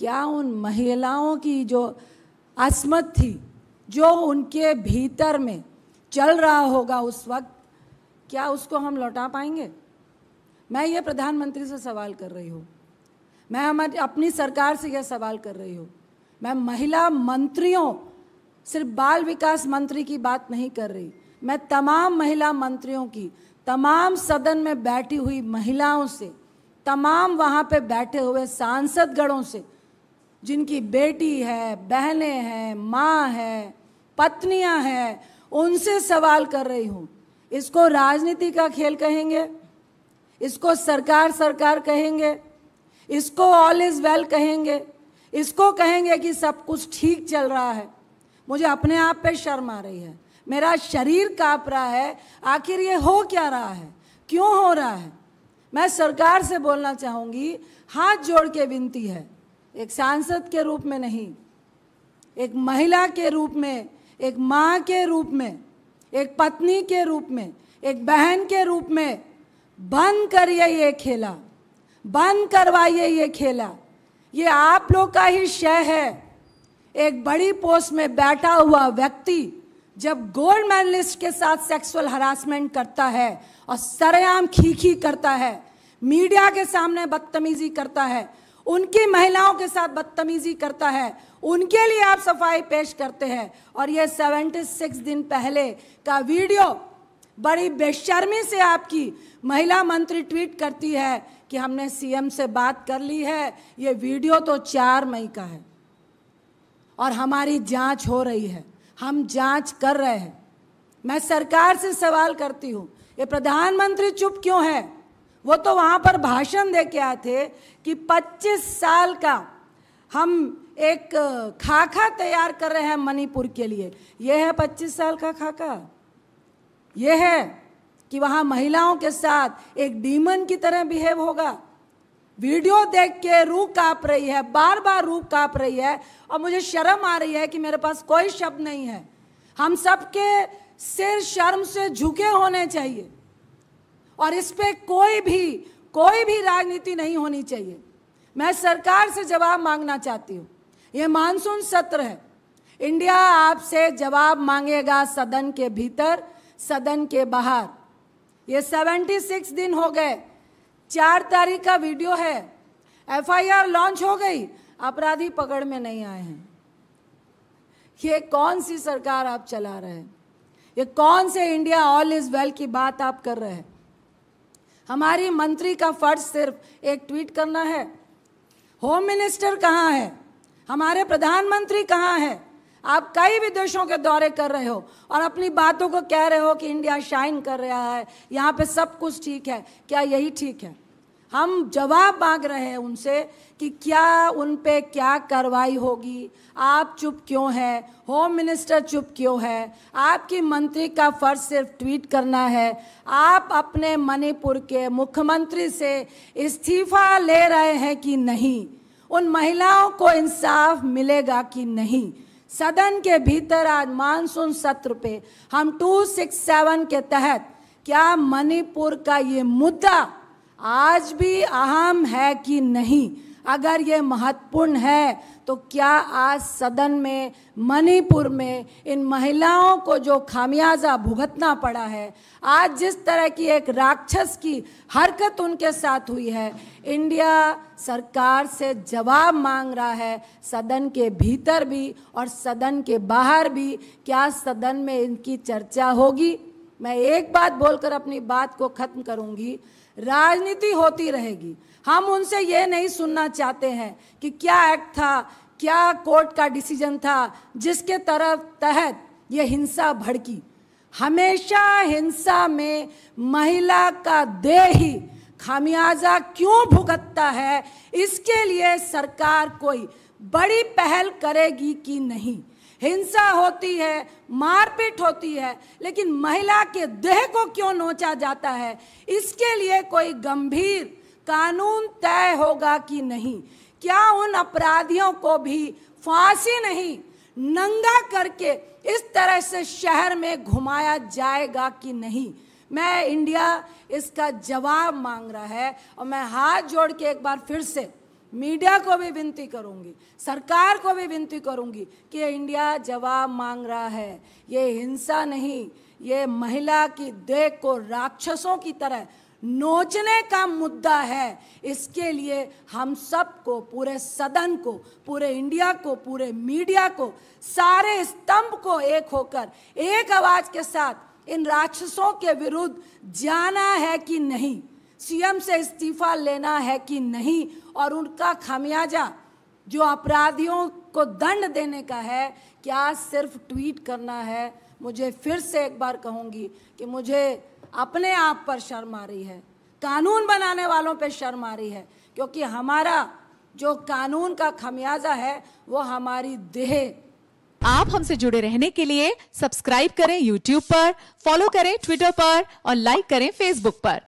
क्या उन महिलाओं की जो असमत थी जो उनके भीतर में चल रहा होगा उस वक्त क्या उसको हम लौटा पाएंगे मैं ये प्रधानमंत्री से सवाल कर रही हूँ मैं हमारी अपनी सरकार से यह सवाल कर रही हूँ मैं महिला मंत्रियों सिर्फ बाल विकास मंत्री की बात नहीं कर रही मैं तमाम महिला मंत्रियों की तमाम सदन में बैठी हुई महिलाओं से तमाम वहाँ पे बैठे हुए सांसदगणों से जिनकी बेटी है बहनें हैं माँ है पत्नियां हैं उनसे सवाल कर रही हूँ इसको राजनीति का खेल कहेंगे इसको सरकार सरकार कहेंगे इसको ऑल इज़ वेल कहेंगे इसको कहेंगे कि सब कुछ ठीक चल रहा है मुझे अपने आप पे शर्म आ रही है मेरा शरीर काँप रहा है आखिर ये हो क्या रहा है क्यों हो रहा है मैं सरकार से बोलना चाहूँगी हाथ जोड़ के विनती है एक सांसद के रूप में नहीं एक महिला के रूप में एक माँ के रूप में एक पत्नी के रूप में एक बहन के रूप में बंद करिए ये खेला बंद करवाइए ये खेला ये आप लोग का ही शय है एक बड़ी पोस्ट में बैठा हुआ व्यक्ति जब गोल्ड मेडलिस्ट के साथ सेक्सुअल हरासमेंट करता है और सरेआम खीखी करता है मीडिया के सामने बदतमीजी करता है उनकी महिलाओं के साथ बदतमीजी करता है उनके लिए आप सफाई पेश करते हैं और यह 76 दिन पहले का वीडियो बड़ी बेशर्मी से आपकी महिला मंत्री ट्वीट करती है कि हमने सीएम से बात कर ली है ये वीडियो तो चार मई का है और हमारी जांच हो रही है हम जांच कर रहे हैं मैं सरकार से सवाल करती हूँ ये प्रधानमंत्री चुप क्यों है वो तो वहाँ पर भाषण दे के आए थे कि 25 साल का हम एक खाका तैयार कर रहे हैं मणिपुर के लिए यह है 25 साल का खाका यह है कि वहाँ महिलाओं के साथ एक डीमन की तरह बिहेव होगा वीडियो देख के रूह काँप रही है बार बार रूह काँप रही है और मुझे शर्म आ रही है कि मेरे पास कोई शब्द नहीं है हम सबके सिर शर्म से झुके होने चाहिए और इस पर कोई भी कोई भी राजनीति नहीं होनी चाहिए मैं सरकार से जवाब मांगना चाहती हूँ ये मानसून सत्र है इंडिया आपसे जवाब मांगेगा सदन के भीतर सदन के बाहर ये 76 दिन हो गए चार तारीख का वीडियो है एफआईआर लॉन्च हो गई अपराधी पकड़ में नहीं आए हैं ये कौन सी सरकार आप चला रहे हैं ये कौन से इंडिया ऑल इज़ वेल की बात आप कर रहे हैं हमारी मंत्री का फर्ज सिर्फ एक ट्वीट करना है होम मिनिस्टर कहाँ है हमारे प्रधानमंत्री कहाँ है आप कई भी देशों के दौरे कर रहे हो और अपनी बातों को कह रहे हो कि इंडिया शाइन कर रहा है यहाँ पे सब कुछ ठीक है क्या यही ठीक है हम जवाब मांग रहे हैं उनसे कि क्या उन पे क्या कार्रवाई होगी आप चुप क्यों हैं होम मिनिस्टर चुप क्यों है आपकी मंत्री का फर्ज सिर्फ ट्वीट करना है आप अपने मणिपुर के मुख्यमंत्री से इस्तीफा ले रहे हैं कि नहीं उन महिलाओं को इंसाफ मिलेगा कि नहीं सदन के भीतर आज मानसून सत्र पे हम 267 के तहत क्या मणिपुर का ये मुद्दा आज भी अहम है कि नहीं अगर ये महत्वपूर्ण है तो क्या आज सदन में मणिपुर में इन महिलाओं को जो खामियाजा भुगतना पड़ा है आज जिस तरह की एक राक्षस की हरकत उनके साथ हुई है इंडिया सरकार से जवाब मांग रहा है सदन के भीतर भी और सदन के बाहर भी क्या सदन में इनकी चर्चा होगी मैं एक बात बोलकर अपनी बात को ख़त्म करूंगी राजनीति होती रहेगी हम उनसे ये नहीं सुनना चाहते हैं कि क्या एक्ट था क्या कोर्ट का डिसीजन था जिसके तरफ तहत ये हिंसा भड़की हमेशा हिंसा में महिला का देह ही खामियाजा क्यों भुगतता है इसके लिए सरकार कोई बड़ी पहल करेगी कि नहीं हिंसा होती है मारपीट होती है लेकिन महिला के देह को क्यों नोचा जाता है इसके लिए कोई गंभीर कानून तय होगा कि नहीं क्या उन अपराधियों को भी फांसी नहीं नंगा करके इस तरह से शहर में घुमाया जाएगा कि नहीं मैं इंडिया इसका जवाब मांग रहा है और मैं हाथ जोड़ के एक बार फिर से मीडिया को भी विनती करूंगी सरकार को भी विनती करूंगी कि इंडिया जवाब मांग रहा है ये हिंसा नहीं ये महिला की देख को राक्षसों की तरह नोचने का मुद्दा है इसके लिए हम सबको पूरे सदन को पूरे इंडिया को पूरे मीडिया को सारे स्तंभ को एक होकर एक आवाज के साथ इन राक्षसों के विरुद्ध जाना है कि नहीं सीएम से इस्तीफा लेना है कि नहीं और उनका खामियाजा जो अपराधियों को दंड देने का है क्या सिर्फ ट्वीट करना है मुझे फिर से एक बार कहूंगी कि मुझे अपने आप पर शर्म आ रही है कानून बनाने वालों पर शर्म आ रही है क्योंकि हमारा जो कानून का खमियाजा है वो हमारी देह आप हमसे जुड़े रहने के लिए सब्सक्राइब करें यूट्यूब पर फॉलो करें ट्विटर पर और लाइक करें फेसबुक पर